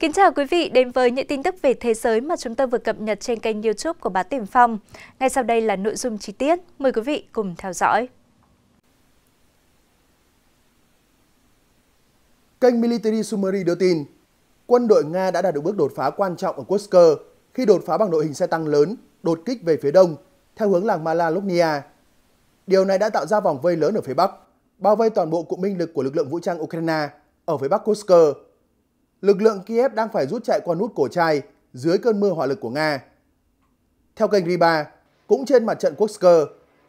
Kính chào quý vị đến với những tin tức về thế giới mà chúng tôi vừa cập nhật trên kênh youtube của Báo Tiền Phong. Ngay sau đây là nội dung chi tiết. Mời quý vị cùng theo dõi. Kênh Military Summary đưa tin, quân đội Nga đã đạt được bước đột phá quan trọng ở Kursk khi đột phá bằng đội hình xe tăng lớn, đột kích về phía đông, theo hướng làng Malaloknia. Điều này đã tạo ra vòng vây lớn ở phía bắc, bao vây toàn bộ cụm binh lực của lực lượng vũ trang Ukraine ở phía bắc Kursk lực lượng Kiev đang phải rút chạy qua nút cổ chai dưới cơn mưa hỏa lực của Nga. Theo kênh Riba, cũng trên mặt trận Kursk,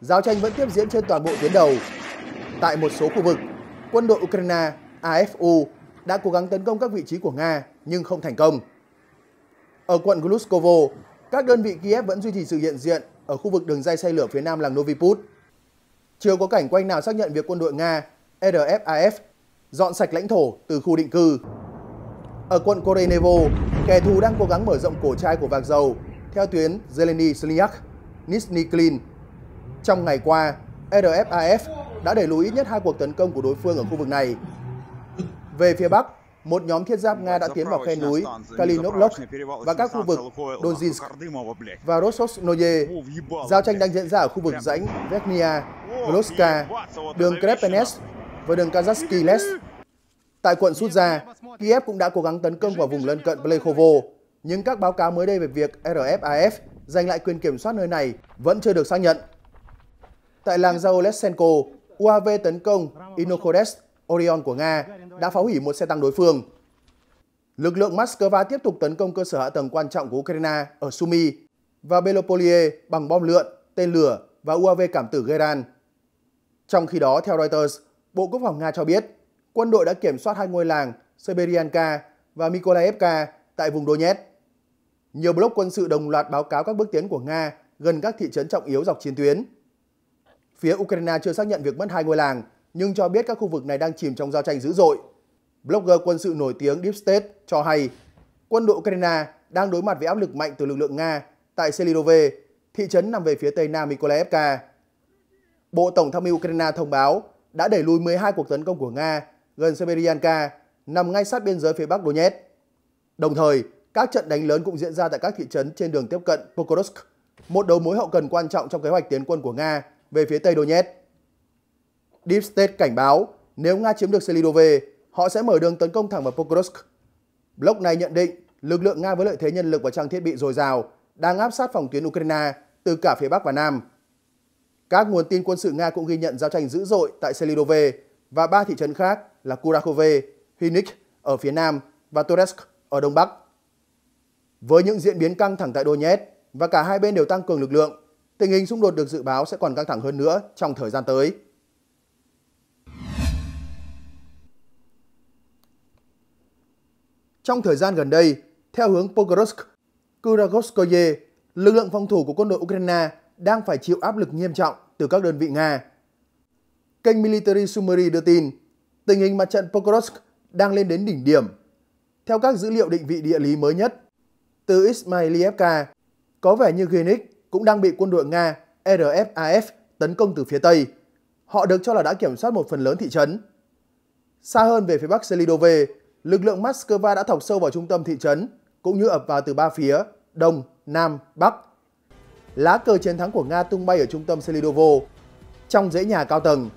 giao tranh vẫn tiếp diễn trên toàn bộ tuyến đầu. Tại một số khu vực, quân đội Ukraine, AFU đã cố gắng tấn công các vị trí của Nga nhưng không thành công. Ở quận Gluskovo, các đơn vị Kiev vẫn duy trì sự hiện diện ở khu vực đường dây xe lửa phía nam làng Noviput. Chưa có cảnh quanh nào xác nhận việc quân đội Nga, RFAF, dọn sạch lãnh thổ từ khu định cư. Ở quận Korenevo, kẻ thù đang cố gắng mở rộng cổ chai của vạc dầu theo tuyến Zeleny Slyak, Nizhny Klin. Trong ngày qua, RFAF đã đẩy lùi ít nhất hai cuộc tấn công của đối phương ở khu vực này. Về phía Bắc, một nhóm thiết giáp Nga đã tiến vào khe núi Kalinovlok và các khu vực Donzinsk và Rososnoye. Giao tranh đang diễn ra ở khu vực rãnh Vechnia, Vlotska, đường Krepenes và đường Kazakhsky Les. Tại quận Sudza, Kiev cũng đã cố gắng tấn công vào vùng lân cận Plekhovo, nhưng các báo cáo mới đây về việc RFAF giành lại quyền kiểm soát nơi này vẫn chưa được xác nhận. Tại làng Zaolesenko, UAV tấn công Inokhodes Orion của Nga đã phá hủy một xe tăng đối phương. Lực lượng Moscow tiếp tục tấn công cơ sở hạ tầng quan trọng của Ukraine ở Sumy và Belopolye bằng bom lượn, tên lửa và UAV cảm tử Geran. Trong khi đó, theo Reuters, Bộ Quốc phòng Nga cho biết quân đội đã kiểm soát hai ngôi làng Siberianka và Mykolaiivka tại vùng Donetsk. Nhiều bloc quân sự đồng loạt báo cáo các bước tiến của Nga gần các thị trấn trọng yếu dọc chiến tuyến. Phía Ukraine chưa xác nhận việc mất hai ngôi làng, nhưng cho biết các khu vực này đang chìm trong giao tranh dữ dội. Blogger quân sự nổi tiếng Deep State cho hay quân đội Ukraine đang đối mặt với áp lực mạnh từ lực lượng Nga tại Selidove, thị trấn nằm về phía tây nam Mykolaiivka. Bộ Tổng tham mưu Ukraine thông báo đã đẩy lùi 12 cuộc tấn công của Nga gần Severyanka, nằm ngay sát biên giới phía bắc Donetsk. Đồng thời, các trận đánh lớn cũng diễn ra tại các thị trấn trên đường tiếp cận Pokrovsk, một đầu mối hậu cần quan trọng trong kế hoạch tiến quân của Nga về phía tây Donetsk. Deep State cảnh báo nếu Nga chiếm được Selidove, họ sẽ mở đường tấn công thẳng vào Pokrovsk. Blog này nhận định lực lượng Nga với lợi thế nhân lực và trang thiết bị dồi dào đang áp sát phòng tuyến Ukraine từ cả phía Bắc và Nam. Các nguồn tin quân sự Nga cũng ghi nhận giao tranh dữ dội tại Selidove và ba thị trấn khác là Kurakove, Hynik ở phía nam và Toretsk ở đông bắc. Với những diễn biến căng thẳng tại Donetsk và cả hai bên đều tăng cường lực lượng, tình hình xung đột được dự báo sẽ còn căng thẳng hơn nữa trong thời gian tới. Trong thời gian gần đây, theo hướng Pokrovsk, Kuragorskoye, lực lượng phòng thủ của quân đội Ukraine đang phải chịu áp lực nghiêm trọng từ các đơn vị Nga. Kênh Military Summary đưa tin, Tình hình mặt trận Pokrovsk đang lên đến đỉnh điểm. Theo các dữ liệu định vị địa lý mới nhất, từ Ismailievka, có vẻ như Grinich cũng đang bị quân đội Nga RFAF tấn công từ phía Tây. Họ được cho là đã kiểm soát một phần lớn thị trấn. Xa hơn về phía Bắc Selidove, lực lượng Moscow đã thọc sâu vào trung tâm thị trấn, cũng như ập vào từ ba phía, Đông, Nam, Bắc. Lá cờ chiến thắng của Nga tung bay ở trung tâm Selidovo, trong dãy nhà cao tầng,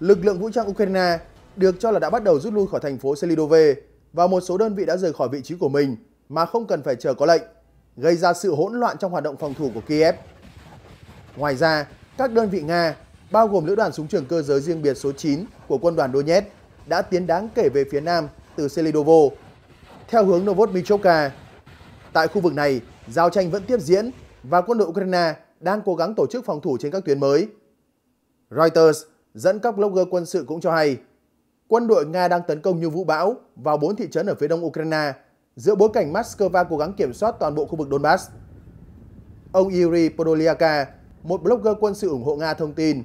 lực lượng vũ trang Ukraine được cho là đã bắt đầu rút lui khỏi thành phố Selidove và một số đơn vị đã rời khỏi vị trí của mình mà không cần phải chờ có lệnh, gây ra sự hỗn loạn trong hoạt động phòng thủ của Kiev. Ngoài ra, các đơn vị Nga, bao gồm lữ đoàn súng trường cơ giới riêng biệt số 9 của quân đoàn Donetsk, đã tiến đáng kể về phía nam từ Selidovo, theo hướng Novodmichovka. Tại khu vực này, giao tranh vẫn tiếp diễn và quân đội Ukraine đang cố gắng tổ chức phòng thủ trên các tuyến mới. Reuters dẫn các blogger quân sự cũng cho hay, quân đội Nga đang tấn công như vũ bão vào bốn thị trấn ở phía đông Ukraine giữa bối cảnh Moscow cố gắng kiểm soát toàn bộ khu vực Donbass. Ông Yuri Podolyaka, một blogger quân sự ủng hộ Nga thông tin,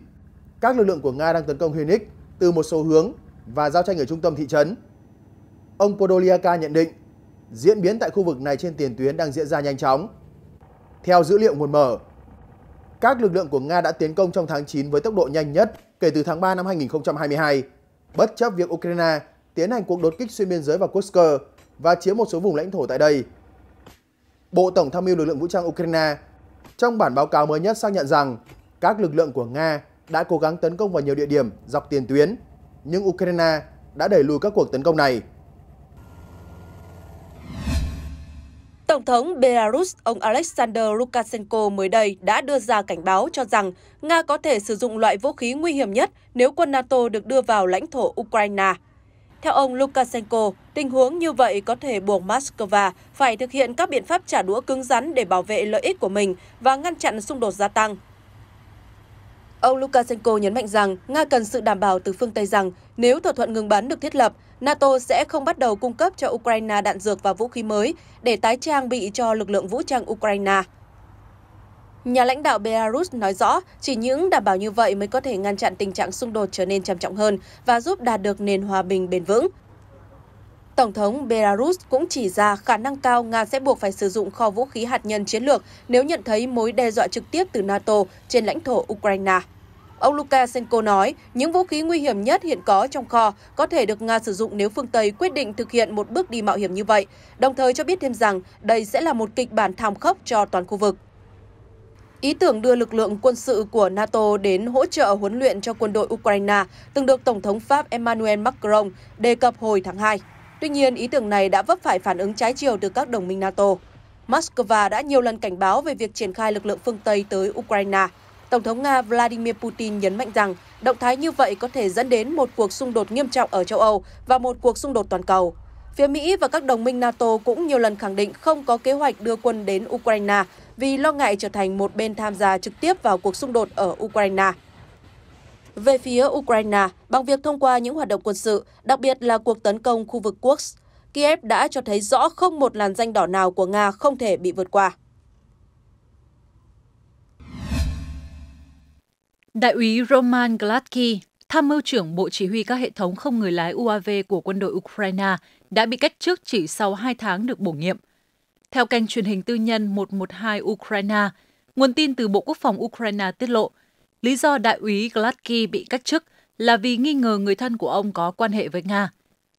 các lực lượng của Nga đang tấn công Hunik từ một số hướng và giao tranh ở trung tâm thị trấn. Ông Podolyaka nhận định, diễn biến tại khu vực này trên tiền tuyến đang diễn ra nhanh chóng. Theo dữ liệu nguồn mở, các lực lượng của Nga đã tiến công trong tháng 9 với tốc độ nhanh nhất kể từ tháng 3 năm 2022, bất chấp việc Ukraine tiến hành cuộc đột kích xuyên biên giới vào Kursk và chiếm một số vùng lãnh thổ tại đây. Bộ Tổng tham mưu lực lượng vũ trang Ukraine trong bản báo cáo mới nhất xác nhận rằng các lực lượng của Nga đã cố gắng tấn công vào nhiều địa điểm dọc tiền tuyến, nhưng Ukraine đã đẩy lùi các cuộc tấn công này. Tổng thống Belarus ông Alexander Lukashenko mới đây đã đưa ra cảnh báo cho rằng Nga có thể sử dụng loại vũ khí nguy hiểm nhất nếu quân NATO được đưa vào lãnh thổ Ukraine. Theo ông Lukashenko, tình huống như vậy có thể buộc Moscow phải thực hiện các biện pháp trả đũa cứng rắn để bảo vệ lợi ích của mình và ngăn chặn xung đột gia tăng. Ông Lukashenko nhấn mạnh rằng Nga cần sự đảm bảo từ phương Tây rằng nếu thỏa thuận ngừng bắn được thiết lập, NATO sẽ không bắt đầu cung cấp cho Ukraine đạn dược và vũ khí mới để tái trang bị cho lực lượng vũ trang Ukraine. Nhà lãnh đạo Belarus nói rõ, chỉ những đảm bảo như vậy mới có thể ngăn chặn tình trạng xung đột trở nên trầm trọng hơn và giúp đạt được nền hòa bình bền vững. Tổng thống Belarus cũng chỉ ra khả năng cao Nga sẽ buộc phải sử dụng kho vũ khí hạt nhân chiến lược nếu nhận thấy mối đe dọa trực tiếp từ NATO trên lãnh thổ Ukraine. Ông Lukashenko nói, những vũ khí nguy hiểm nhất hiện có trong kho có thể được Nga sử dụng nếu phương Tây quyết định thực hiện một bước đi mạo hiểm như vậy, đồng thời cho biết thêm rằng đây sẽ là một kịch bản thảm khốc cho toàn khu vực. Ý tưởng đưa lực lượng quân sự của NATO đến hỗ trợ huấn luyện cho quân đội Ukraine từng được Tổng thống Pháp Emmanuel Macron đề cập hồi tháng 2. Tuy nhiên, ý tưởng này đã vấp phải phản ứng trái chiều từ các đồng minh NATO. Moscow đã nhiều lần cảnh báo về việc triển khai lực lượng phương Tây tới Ukraine. Tổng thống Nga Vladimir Putin nhấn mạnh rằng động thái như vậy có thể dẫn đến một cuộc xung đột nghiêm trọng ở châu Âu và một cuộc xung đột toàn cầu. Phía Mỹ và các đồng minh NATO cũng nhiều lần khẳng định không có kế hoạch đưa quân đến Ukraine vì lo ngại trở thành một bên tham gia trực tiếp vào cuộc xung đột ở Ukraine. Về phía Ukraine, bằng việc thông qua những hoạt động quân sự, đặc biệt là cuộc tấn công khu vực quốc Kiev đã cho thấy rõ không một làn danh đỏ nào của Nga không thể bị vượt qua. Đại úy Roman Gladky, tham mưu trưởng Bộ Chỉ huy các hệ thống không người lái UAV của quân đội Ukraine, đã bị cách chức chỉ sau 2 tháng được bổ nhiệm. Theo kênh truyền hình tư nhân 112 Ukraine, nguồn tin từ Bộ Quốc phòng Ukraine tiết lộ, lý do đại úy Gladky bị cách chức là vì nghi ngờ người thân của ông có quan hệ với Nga.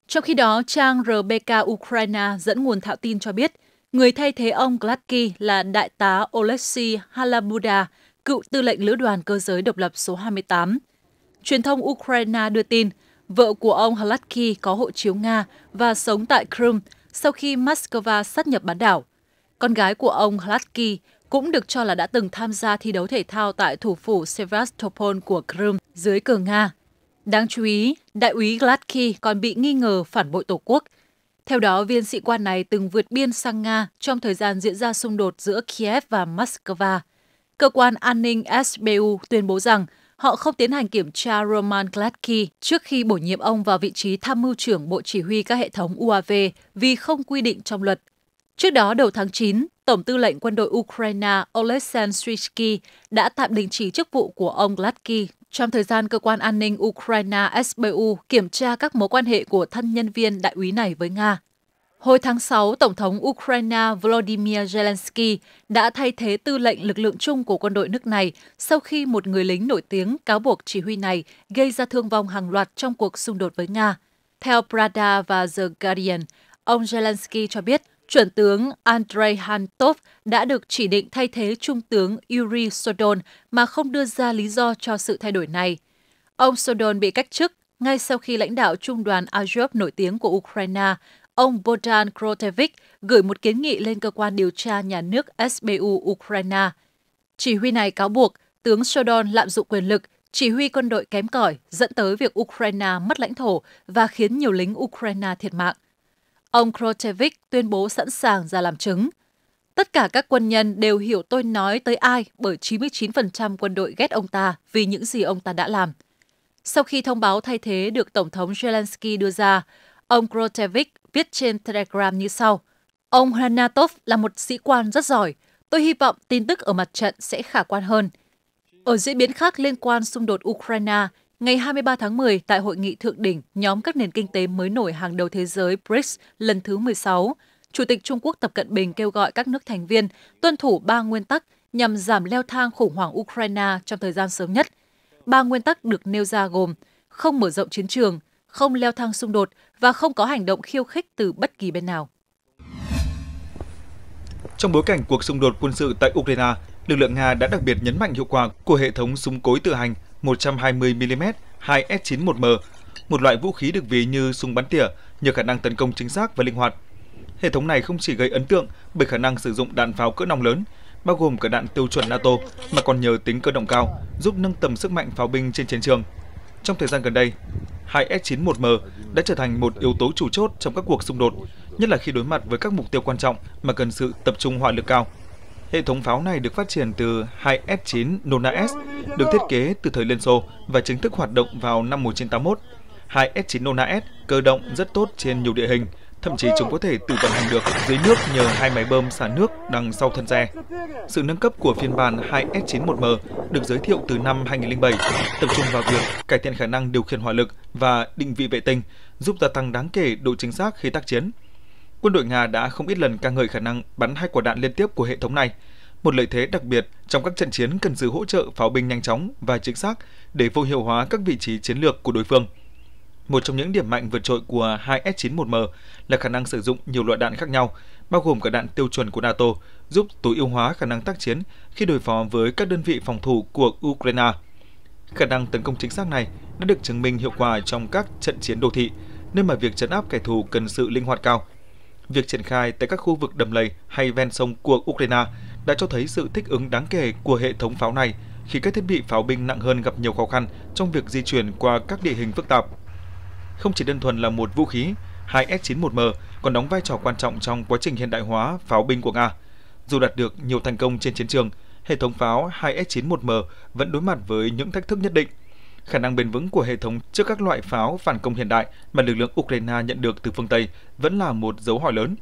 Trong khi đó, trang RBK Ukraine dẫn nguồn thạo tin cho biết, người thay thế ông Gladky là đại tá Oleksiy Halabuda, cựu tư lệnh lữ đoàn cơ giới độc lập số 28. Truyền thông Ukraine đưa tin, vợ của ông Halatki có hộ chiếu Nga và sống tại Crimea sau khi Moscow sát nhập bán đảo. Con gái của ông Halatki cũng được cho là đã từng tham gia thi đấu thể thao tại thủ phủ Sevastopol của Crimea dưới cờ Nga. Đáng chú ý, đại úy Gladky còn bị nghi ngờ phản bội Tổ quốc. Theo đó, viên sĩ quan này từng vượt biên sang Nga trong thời gian diễn ra xung đột giữa Kiev và Moscow. Cơ quan an ninh SBU tuyên bố rằng họ không tiến hành kiểm tra Roman Gladky trước khi bổ nhiệm ông vào vị trí tham mưu trưởng Bộ Chỉ huy các hệ thống UAV vì không quy định trong luật. Trước đó, đầu tháng 9, Tổng tư lệnh quân đội Ukraine Oleksandr Syrskyi đã tạm đình chỉ chức vụ của ông Gladky trong thời gian cơ quan an ninh Ukraine SBU kiểm tra các mối quan hệ của thân nhân viên đại úy này với Nga. Hồi tháng 6, Tổng thống Ukraine Volodymyr Zelensky đã thay thế tư lệnh lực lượng chung của quân đội nước này sau khi một người lính nổi tiếng cáo buộc chỉ huy này gây ra thương vong hàng loạt trong cuộc xung đột với Nga. Theo Prada và The Guardian, ông Zelensky cho biết chuẩn tướng Andrei Hantov đã được chỉ định thay thế trung tướng Yuri Sodon mà không đưa ra lý do cho sự thay đổi này. Ông Sodon bị cách chức ngay sau khi lãnh đạo trung đoàn Azov nổi tiếng của Ukraine ông Bodan Krotevich gửi một kiến nghị lên cơ quan điều tra nhà nước SBU Ukraine. Chỉ huy này cáo buộc tướng Shodon lạm dụng quyền lực, chỉ huy quân đội kém cỏi dẫn tới việc Ukraine mất lãnh thổ và khiến nhiều lính Ukraine thiệt mạng. Ông Krotevich tuyên bố sẵn sàng ra làm chứng. Tất cả các quân nhân đều hiểu tôi nói tới ai bởi 99% quân đội ghét ông ta vì những gì ông ta đã làm. Sau khi thông báo thay thế được Tổng thống Zelensky đưa ra, Ông Krotevich viết trên Telegram như sau. Ông Hanatov là một sĩ quan rất giỏi. Tôi hy vọng tin tức ở mặt trận sẽ khả quan hơn. Ở diễn biến khác liên quan xung đột Ukraine, ngày 23 tháng 10 tại hội nghị thượng đỉnh nhóm các nền kinh tế mới nổi hàng đầu thế giới BRICS lần thứ 16, Chủ tịch Trung Quốc Tập Cận Bình kêu gọi các nước thành viên tuân thủ ba nguyên tắc nhằm giảm leo thang khủng hoảng Ukraine trong thời gian sớm nhất. Ba nguyên tắc được nêu ra gồm không mở rộng chiến trường, không leo thang xung đột và không có hành động khiêu khích từ bất kỳ bên nào. Trong bối cảnh cuộc xung đột quân sự tại Ukraine, lực lượng Nga đã đặc biệt nhấn mạnh hiệu quả của hệ thống súng cối tự hành 120mm 2S91M, một loại vũ khí được ví như súng bắn tỉa nhờ khả năng tấn công chính xác và linh hoạt. Hệ thống này không chỉ gây ấn tượng bởi khả năng sử dụng đạn pháo cỡ nòng lớn, bao gồm cả đạn tiêu chuẩn NATO mà còn nhờ tính cơ động cao, giúp nâng tầm sức mạnh pháo binh trên chiến trường. Trong thời gian gần đây, 2S91M đã trở thành một yếu tố chủ chốt trong các cuộc xung đột, nhất là khi đối mặt với các mục tiêu quan trọng mà cần sự tập trung hỏa lực cao. Hệ thống pháo này được phát triển từ 2S9 Nona S, được thiết kế từ thời Liên Xô và chính thức hoạt động vào năm 1981. 2S9 Nona S cơ động rất tốt trên nhiều địa hình, Thậm chí chúng có thể tự vận hành được dưới nước nhờ hai máy bơm xả nước đằng sau thân xe. Sự nâng cấp của phiên bản 2S91M được giới thiệu từ năm 2007, tập trung vào việc cải thiện khả năng điều khiển hỏa lực và định vị vệ tinh, giúp gia tăng đáng kể độ chính xác khi tác chiến. Quân đội Nga đã không ít lần ca ngợi khả năng bắn hai quả đạn liên tiếp của hệ thống này, một lợi thế đặc biệt trong các trận chiến cần sự hỗ trợ pháo binh nhanh chóng và chính xác để vô hiệu hóa các vị trí chiến lược của đối phương. Một trong những điểm mạnh vượt trội của 2S91M là khả năng sử dụng nhiều loại đạn khác nhau, bao gồm cả đạn tiêu chuẩn của NATO, giúp tối ưu hóa khả năng tác chiến khi đối phó với các đơn vị phòng thủ của Ukraine. Khả năng tấn công chính xác này đã được chứng minh hiệu quả trong các trận chiến đô thị, nên mà việc chấn áp kẻ thù cần sự linh hoạt cao. Việc triển khai tại các khu vực đầm lầy hay ven sông của Ukraine đã cho thấy sự thích ứng đáng kể của hệ thống pháo này khi các thiết bị pháo binh nặng hơn gặp nhiều khó khăn trong việc di chuyển qua các địa hình phức tạp không chỉ đơn thuần là một vũ khí, 2S91M còn đóng vai trò quan trọng trong quá trình hiện đại hóa pháo binh của Nga. Dù đạt được nhiều thành công trên chiến trường, hệ thống pháo 2S91M vẫn đối mặt với những thách thức nhất định. Khả năng bền vững của hệ thống trước các loại pháo phản công hiện đại mà lực lượng Ukraine nhận được từ phương Tây vẫn là một dấu hỏi lớn.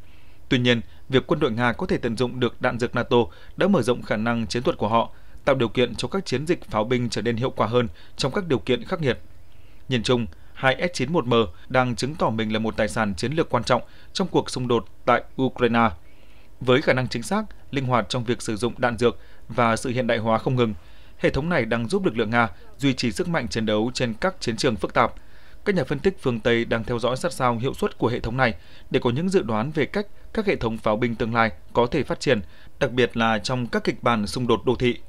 Tuy nhiên, việc quân đội Nga có thể tận dụng được đạn dược NATO đã mở rộng khả năng chiến thuật của họ, tạo điều kiện cho các chiến dịch pháo binh trở nên hiệu quả hơn trong các điều kiện khắc nghiệt. Nhìn chung, 2S91M đang chứng tỏ mình là một tài sản chiến lược quan trọng trong cuộc xung đột tại Ukraine. Với khả năng chính xác, linh hoạt trong việc sử dụng đạn dược và sự hiện đại hóa không ngừng, hệ thống này đang giúp lực lượng Nga duy trì sức mạnh chiến đấu trên các chiến trường phức tạp. Các nhà phân tích phương Tây đang theo dõi sát sao hiệu suất của hệ thống này để có những dự đoán về cách các hệ thống pháo binh tương lai có thể phát triển, đặc biệt là trong các kịch bản xung đột đô thị.